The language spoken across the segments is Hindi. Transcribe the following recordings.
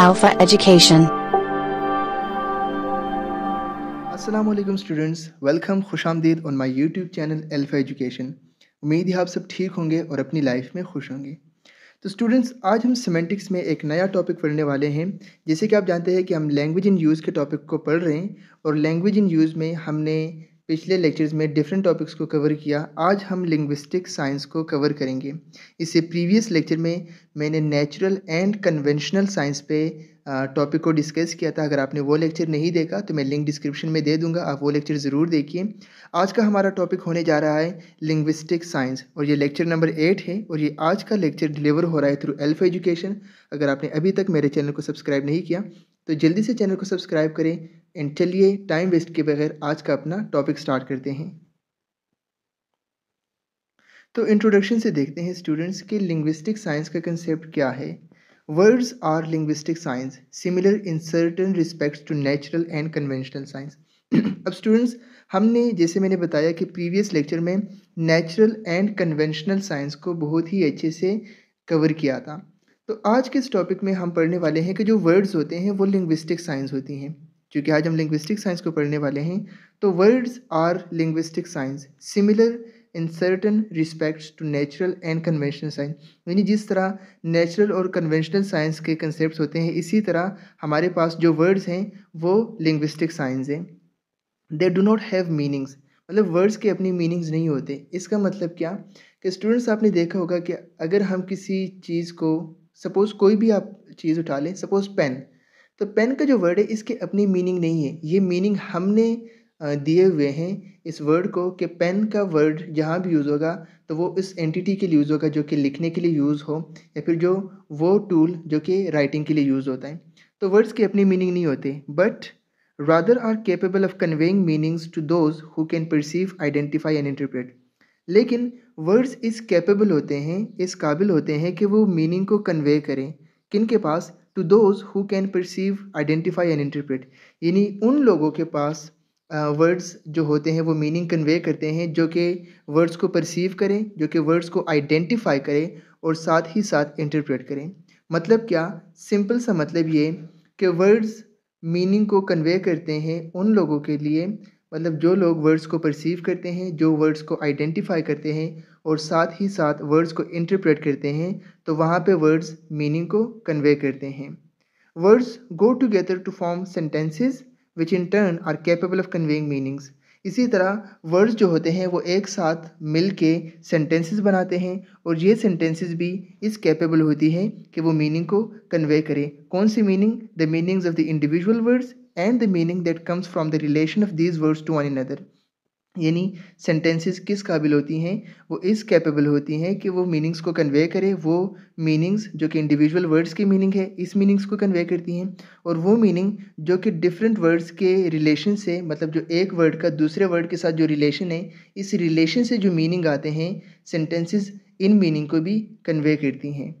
Alpha Education. Assalamu students welcome खुश आमदीद on my YouTube channel Alpha education उम्मीद है आप सब ठीक होंगे और अपनी लाइफ में खुश होंगे तो स्टूडेंट्स आज हम सिमेंटिक्स में एक नया टॉपिक पढ़ने वाले हैं जैसे कि आप जानते हैं कि हम लैंग्वेज इन यूज़ के टॉपिक को पढ़ रहे हैं और लैंग्वेज इन यूज़ में हमने पिछले लेक्चर्स में डिफरेंट टॉपिक्स को कवर किया आज हम लिंग्विस्टिक साइंस को कवर करेंगे इससे प्रीवियस लेक्चर में मैंने नेचुरल एंड कन्वेंशनल साइंस पे टॉपिक को डिस्कस किया था अगर आपने वो लेक्चर नहीं देखा तो मैं लिंक डिस्क्रिप्शन में दे दूंगा आप वो लेक्चर ज़रूर देखिए आज का हमारा टॉपिक होने जा रहा है लिंग्विस्टिक साइंस और ये लेक्चर नंबर एट है और ये आज का लेक्चर डिलीवर हो रहा है थ्रू एल्फ एजुकेशन अगर आपने अभी तक मेरे चैनल को सब्सक्राइब नहीं किया तो जल्दी से चैनल को सब्सक्राइब करें एंड चलिए टाइम वेस्ट के बगैर आज का अपना टॉपिक स्टार्ट करते हैं तो इंट्रोडक्शन से देखते हैं स्टूडेंट्स के लिंग्विस्टिक साइंस का कंसेप्ट क्या है words are linguistic signs similar in certain respects to natural and conventional signs अब स्टूडेंट्स हमने जैसे मैंने बताया कि प्रीवियस लेक्चर में नेचुरल एंड कन्वेंशनल साइंस को बहुत ही अच्छे से कवर किया था तो आज के इस टॉपिक में हम पढ़ने वाले हैं कि जो वर्ड्स होते हैं वो लिंग्विस्टिक साइंस होती हैं क्योंकि आज हम लिंग्विस्टिक साइंस को पढ़ने वाले हैं तो words are linguistic signs similar in certain respects to natural and conventional signs यानी जिस तरह नेचुरल और कन्वेंशनल साइंस के कंसेप्ट होते हैं इसी तरह हमारे पास जो वर्ड्स हैं वो लिंग्विस्टिक साइंस हैं they do not have meanings मतलब वर्ड्स के अपनी मीनिंग्स नहीं होते इसका मतलब क्या कि स्टूडेंट्स आपने देखा होगा कि अगर हम किसी चीज़ को सपोज़ कोई भी आप चीज़ उठा लें सपोज़ पेन तो पेन का जो वर्ड है इसके अपनी मीनिंग नहीं है ये मीनिंग हमने दिए हुए हैं इस वर्ड को कि पेन का वर्ड जहाँ भी यूज़ होगा तो वो इस एंटिटी के लिए यूज़ होगा जो कि लिखने के लिए यूज़ हो या फिर जो वो टूल जो कि राइटिंग के लिए यूज़ होता है तो वर्ड्स की अपनी मीनिंग नहीं होते but rather are capable of conveying meanings to those who can perceive identify and interpret लेकिन वर्ड्स इस कैपेबल होते हैं इस काबिल होते हैं कि वो मीनिंग को कन्वे करें किन के पास to those who can perceive identify and interpret यानी उन लोगों के पास वर्ड्स uh, जो होते हैं वो मीनिंग कन्वे करते हैं जो कि वर्ड्स को परसीव करें जो कि वर्ड्स को आइडेंटिफाई करें और साथ ही साथ इंटरप्रेट करें मतलब क्या सिंपल सा मतलब ये कि वर्ड्स मीनिंग को कन्वे करते हैं उन लोगों के लिए मतलब जो लोग वर्ड्स को परसीव करते हैं जो वर्ड्स को आइडेंटिफाई करते हैं और साथ ही साथ वर्ड्स को इंटरप्रेट करते हैं तो वहाँ पे वर्ड्स मीनिंग को कन्वे करते हैं words go together to form sentences which in turn are capable of conveying meanings इसी तरह वर्ड्स जो होते हैं वो एक साथ मिल के सेंटेंसेस बनाते हैं और ये सेंटेंसेस भी इस कैपेबल होती हैं कि वो मीनिंग को कन्वे करें कौन सी meaning the meanings of the individual words and the meaning that comes from the relation of these words to one another यानी सेंटेंसेस किस काबिल होती हैं वो इस कैपेबल होती हैं कि वो मीनिंग्स को कन्वे करें वो मीनिंग्स जो कि इंडिविजुअल वर्ड्स की मीनिंग है इस मीनिंग्स को कन्वे करती हैं और वो मीनिंग जो कि डिफरेंट वर्ड्स के रिलेशन से मतलब जो एक वर्ड का दूसरे वर्ड के साथ जो रिलेशन है इस रिलेशन से जो मीनिंग आते हैं सेंटेंसेस इन मीनिंग को भी कन्वे करती हैं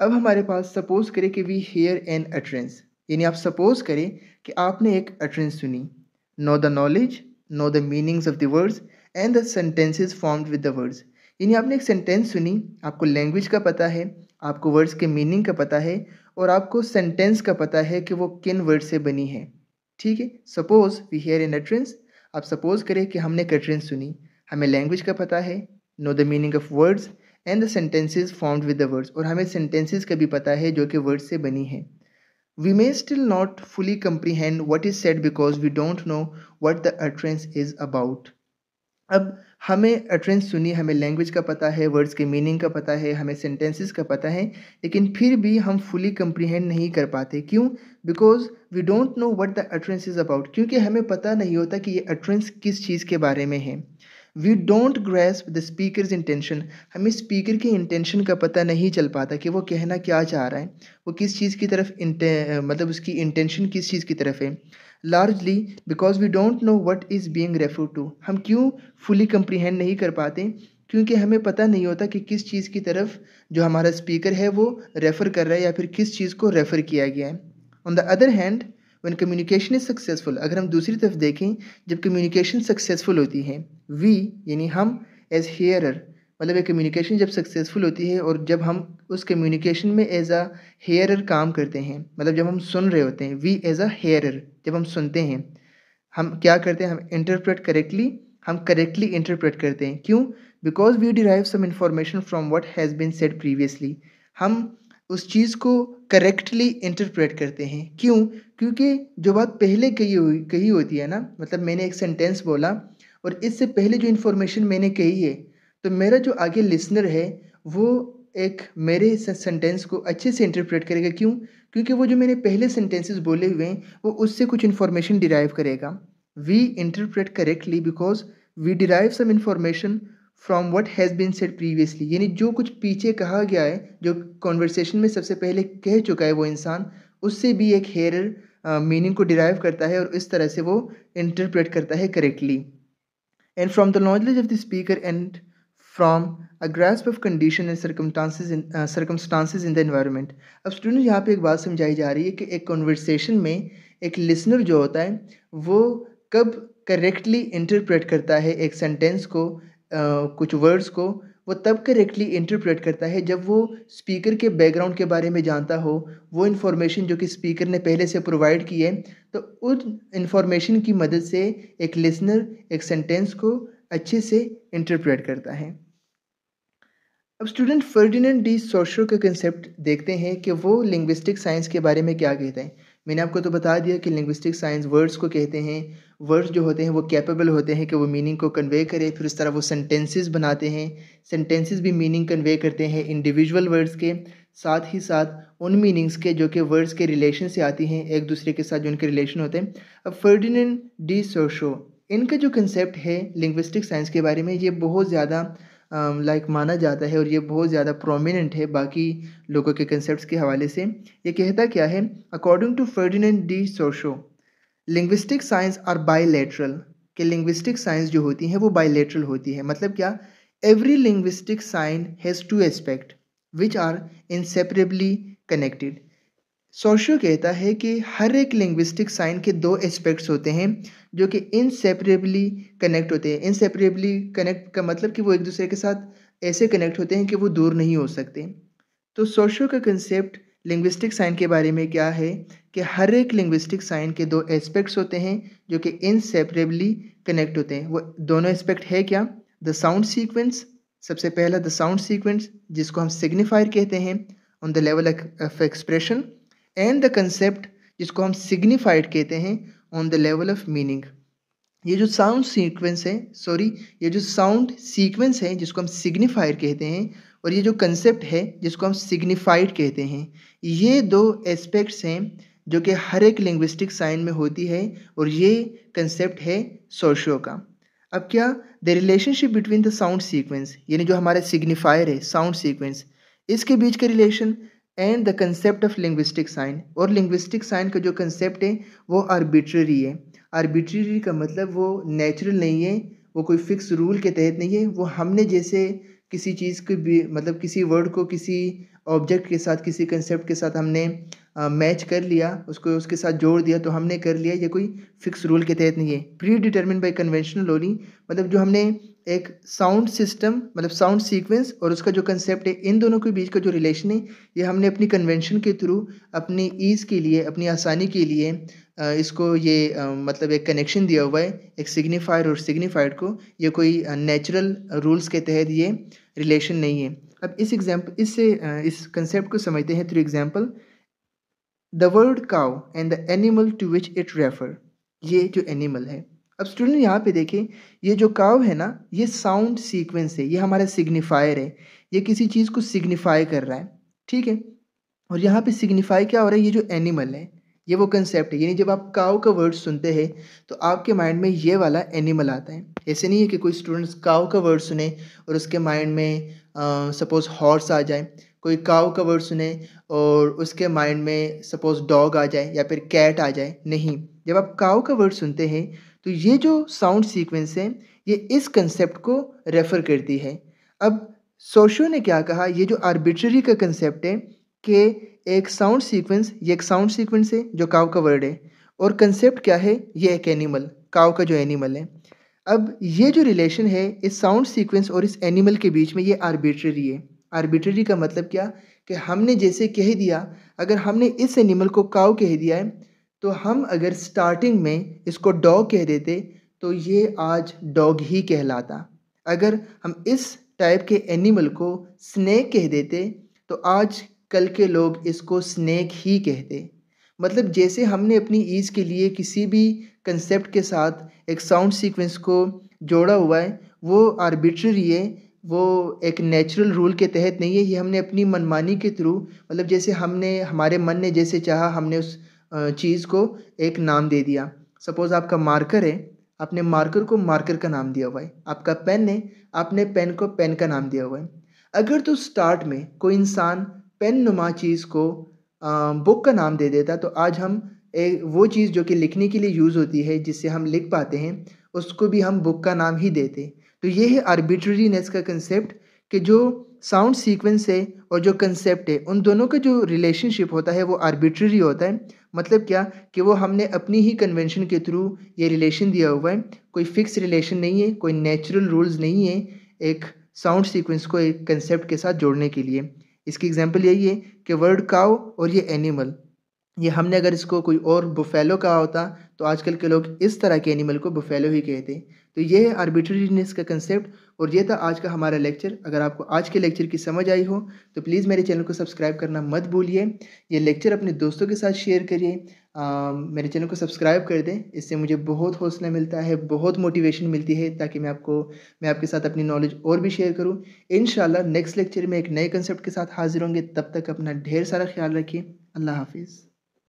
अब हमारे पास सपोज करें कि वी हेयर एन अट्रेंस यानी आप सपोज करें कि आपने एक अटरेंस सुनी know the knowledge know the meanings of the words and the sentences formed with the words यानी आपने एक सेंटेंस सुनी आपको लैंग्वेज का पता है आपको वर्ड्स के मीनिंग का पता है और आपको सेंटेंस का पता है कि वो किन वर्ड से बनी है ठीक है suppose we hear an utterance आप सपोज करें कि हमने एक एट्रेंस सुनी हमें लैंग्वेज का पता है know the meaning of words and the sentences formed with the words और हमें सेंटेंसेज का भी पता है जो कि वर्ड्स से बनी है We may still not fully comprehend what is said because we don't know what the utterance is about. अब हमें अट्रेंस सुनी हमें लैंग्वेज का पता है वर्ड्स के मीनिंग का पता है हमें सेंटेंसेस का पता है लेकिन फिर भी हम फुली कंप्रीहेंड नहीं कर पाते क्यों because we don't know what the utterance is about क्योंकि हमें पता नहीं होता कि ये अटरेंस किस चीज़ के बारे में है we don't grasp the speaker intention हमें स्पीकर के इंटेंशन का पता नहीं चल पाता कि वो कहना क्या चाह रहा है वो किस चीज़ की तरफ मतलब उसकी इंटेंशन किस चीज़ की तरफ है largely because we don't know what is being refer to हम क्यों फुली कंप्रीहेंड नहीं कर पाते क्योंकि हमें पता नहीं होता कि किस चीज़ की तरफ जो हमारा स्पीकर है वो रेफ़र कर रहा है या फिर किस चीज़ को रेफ़र किया गया है on the other hand one communication is successful अगर हम दूसरी तरफ देखें जब कम्युनिकेशन सक्सेसफुल होती है वी यानी हम एज हेयरर मतलब ये कम्युनिकेशन जब सक्सेसफुल होती है और जब हम उस कम्युनिकेशन में एज अ हेयरर काम करते हैं मतलब जब हम सुन रहे होते हैं वी एज अ हेयरर जब हम सुनते हैं हम क्या करते हैं हम इंटरप्रेट करेक्टली हम करेक्टली इंटरप्रेट करते हैं क्यों because we derive some information from what has been said previously हम उस चीज़ को करेक्टली इंटरप्रेट करते हैं क्यों क्योंकि जो बात पहले कही हुई कही होती है ना मतलब मैंने एक सेंटेंस बोला और इससे पहले जो इन्फॉर्मेशन मैंने कही है तो मेरा जो आगे लिसनर है वो एक मेरे सेंटेंस को अच्छे से इंटरप्रेट करेगा क्यों क्योंकि वो जो मैंने पहले सेंटेंसेस बोले हुए हैं वो उससे कुछ इन्फॉर्मेशन डिराइव करेगा we interpret correctly because we derive some information from what has been said previously यानी जो कुछ पीछे कहा गया है जो कॉन्वर्सेशन में सबसे पहले कह चुका है वो इंसान उससे भी एक हेयर मीनिंग को डिराइव करता है और इस तरह से वो इंटरप्रेट करता है correctly and from the knowledge of the speaker and from a grasp of condition and circumstances in the environment अब स्टूडेंट यहाँ पर एक बात समझाई जा रही है कि एक कॉन्वर्सेशन में एक लिसनर जो होता है वो कब करेक्टली इंटरप्रेट करता है एक सेंटेंस को कुछ वर्ड्स को वो तब करेक्टली इंटरप्रेट करता है जब वो स्पीकर के बैकग्राउंड के बारे में जानता हो वो इन्फॉर्मेशन जो कि स्पीकर ने पहले से प्रोवाइड की है तो उस इन्फॉर्मेशन की मदद से एक लिसनर एक सेंटेंस को अच्छे से इंटरप्रेट करता है अब स्टूडेंट फर्डिनेंड डी सोशो का कंसेप्ट देखते हैं कि वो लिंग्विस्टिक साइंस के बारे में क्या कहते हैं मैंने आपको तो बता दिया कि लिंग्विस्टिक साइंस वर्ड्स को कहते हैं वर्ड्स जो होते हैं वो कैपेबल होते हैं कि वो मीनिंग को कन्वे करें फिर उस तरह वो सेंटेंसेस बनाते हैं सेंटेंसेस भी मीनिंग कन्वे करते हैं इंडिविजुअल वर्ड्स के साथ ही साथ उन मीनिंग्स के जो कि वर्ड्स के रिलेशन से आती हैं एक दूसरे के साथ जो उनके रिलेशन होते हैं अब फर्डिनेंड डी सोशो इनका जो कंसेप्ट है लिंग्विस्टिक साइंस के बारे में ये बहुत ज़्यादा लाइक माना जाता है और ये बहुत ज़्यादा प्रोमिनेंट है बाकी लोगों के कंसेप्ट के हवाले से ये कहता क्या है according to Ferdinand de Saussure linguistic signs are bilateral के लिंग्विस्टिक साइंस जो होती हैं वो बायलैटरल होती है मतलब क्या every linguistic sign has two aspect which are inseparably connected Saussure कहता है कि हर एक लिंग्विस्टिक साइन के दो एस्पेक्ट्स होते हैं जो कि इनसेपरेबली कनेक्ट होते हैं इनसेपरेबली कनेक्ट का मतलब कि वो एक दूसरे के साथ ऐसे कनेक्ट होते हैं कि वो दूर नहीं हो सकते तो सोशो का कंसेप्ट लिंग्विस्टिक साइन के बारे में क्या है कि हर एक लिंग्विस्टिक साइन के दो एस्पेक्ट्स होते हैं जो कि इनसेपरेबली कनेक्ट होते हैं वो दोनों एस्पेक्ट है क्या द साउंड सीक्वेंस सबसे पहला द साउंड सीक्वेंस जिसको हम सिग्निफायर कहते हैं on the level of expression and the concept जिसको हम सिग्निफाइड कहते हैं on the level of meaning ये जो साउंड सीक्वेंस है सॉरी ये जो साउंड सीक्वेंस है जिसको हम सिग्निफाइड कहते हैं और ये जो कंसेप्ट है जिसको हम सिग्निफाइड कहते हैं ये दो एस्पेक्ट्स हैं जो कि हर एक लिंग्विस्टिक साइन में होती है और ये कंसेप्ट है सोशियो का अब क्या the relationship between the sound sequence यानी जो हमारा सिग्निफायर है साउंड सीक्वेंस इसके बीच के relation and the concept of linguistic sign और लिंग्विस्टिक साइन का जो कंसेप्ट है वो आर्बिट्ररी है आर्बिट्ररी का मतलब वो नेचुरल नहीं है वो कोई फिक्स रूल के तहत नहीं है वो हमने जैसे किसी चीज़ को भी मतलब किसी वर्ड को किसी ऑब्जेक्ट के साथ किसी कंसेप्ट के साथ हमने मैच uh, कर लिया उसको उसके साथ जोड़ दिया तो हमने कर लिया ये कोई फिक्स रूल के तहत नहीं है predetermine by conventional only मतलब जो हमने एक साउंड सिस्टम मतलब साउंड सीक्वेंस और उसका जो कंसेप्ट है इन दोनों के बीच का जो रिलेशन है ये हमने अपनी कन्वेंशन के थ्रू अपनी ईज़ के लिए अपनी आसानी के लिए इसको ये मतलब एक कनेक्शन दिया हुआ है एक सिग्निफायर और सिग्निफाइड को ये कोई नेचुरल रूल्स के तहत ये रिलेशन नहीं है अब इस एग्जाम्पल इससे इस कंसेप्ट को समझते हैं through example the word cow and the animal to which it refer ये जो एनिमल है अब स्टूडेंट यहाँ पे देखें ये जो काव है ना ये साउंड सीक्वेंस है ये हमारा सिग्निफायर है ये किसी चीज़ को सिग्निफाई कर रहा है ठीक है और यहाँ पे सिग्निफाई क्या हो रहा है ये जो एनिमल है ये वो कंसेप्ट है यानी जब आप काव का वर्ड सुनते हैं तो आपके माइंड में ये वाला एनिमल आता है ऐसे नहीं है कि कोई स्टूडेंट्स काव का वर्ड सुने और उसके माइंड में सपोज़ हॉर्स आ जाए कोई काव का वर्ड सुने और उसके माइंड में सपोज़ डॉग आ जाए या फिर कैट आ जाए नहीं जब आप काव का वर्ड सुनते हैं तो ये जो साउंड सीक्वेंस है ये इस कंसेप्ट को रेफ़र करती है अब सोशो ने क्या कहा ये जो आर्बिट्ररी का कंसेप्ट है कि एक साउंड सीक्वेंस ये एक साउंड सीक्वेंस है जो काव का वर्ड है और कंसेप्ट क्या है ये एक एनिमल काव का जो एनिमल है अब ये जो रिलेशन है इस साउंड सीक्वेंस और इस एनिमल के बीच में ये आर्बिट्ररी है आर्बिट्ररी का मतलब क्या कि हमने जैसे कह दिया अगर हमने इस एनिमल को काव कह दिया है तो हम अगर स्टार्टिंग में इसको डॉग कह देते तो ये आज डॉग ही कहलाता अगर हम इस टाइप के एनिमल को स्नैक कह देते तो आज कल के लोग इसको स्नैक ही कहते मतलब जैसे हमने अपनी ईज़ के लिए किसी भी कंसेप्ट के साथ एक साउंड सीक्वेंस को जोड़ा हुआ है वो आर्बिट्ररी है वो एक नेचुरल रूल के तहत नहीं है ये हमने अपनी मनमानी के थ्रू मतलब जैसे हमने हमारे मन ने जैसे चाहा हमने उस चीज़ को एक नाम दे दिया सपोज़ आपका मार्कर है आपने मार्कर को मार्कर का नाम दिया हुआ है आपका पेन है आपने पेन को पेन का नाम दिया हुआ है अगर तो स्टार्ट में कोई इंसान पेन नुमा चीज़ को बुक का नाम दे देता तो आज हम एक वो चीज़ जो कि लिखने के लिए यूज़ होती है जिससे हम लिख पाते हैं उसको भी हम बुक का नाम ही देते तो ये है आर्बिट्रेरीनेस का कंसेप्ट कि जो साउंड सीक्वेंस है और जो कंसेप्ट है उन दोनों का जो रिलेशनशिप होता है वो आर्बिट्ररी होता है मतलब क्या कि वो हमने अपनी ही कन्वेंशन के थ्रू ये रिलेशन दिया हुआ है कोई फिक्स रिलेशन नहीं है कोई नेचुरल रूल्स नहीं है एक साउंड सीक्वेंस को एक कंसेप्ट के साथ जोड़ने के लिए इसकी एग्जांपल यही है कि वर्ड काओ और ये एनिमल ये हमने अगर इसको कोई और बुफेलो कहा होता तो आजकल के लोग इस तरह के एनिमल को बुफेलो ही कहते तो ये है आर्बिट्रेरीनेस का कंसेप्ट और ये था आज का हमारा लेक्चर अगर आपको आज के लेक्चर की समझ आई हो तो प्लीज़ मेरे चैनल को सब्सक्राइब करना मत भूलिए ये लेक्चर अपने दोस्तों के साथ शेयर करिए मेरे चैनल को सब्सक्राइब कर दें इससे मुझे बहुत हौसला मिलता है बहुत मोटिवेशन मिलती है ताकि मैं आपको मैं आपके साथ अपनी नॉलेज और भी शेयर करूँ इन नेक्स्ट लेक्चर में एक नए कंसेप्ट के साथ हाजिर होंगे तब तक अपना ढेर सारा ख्याल रखिए अल्लाह हाफिज़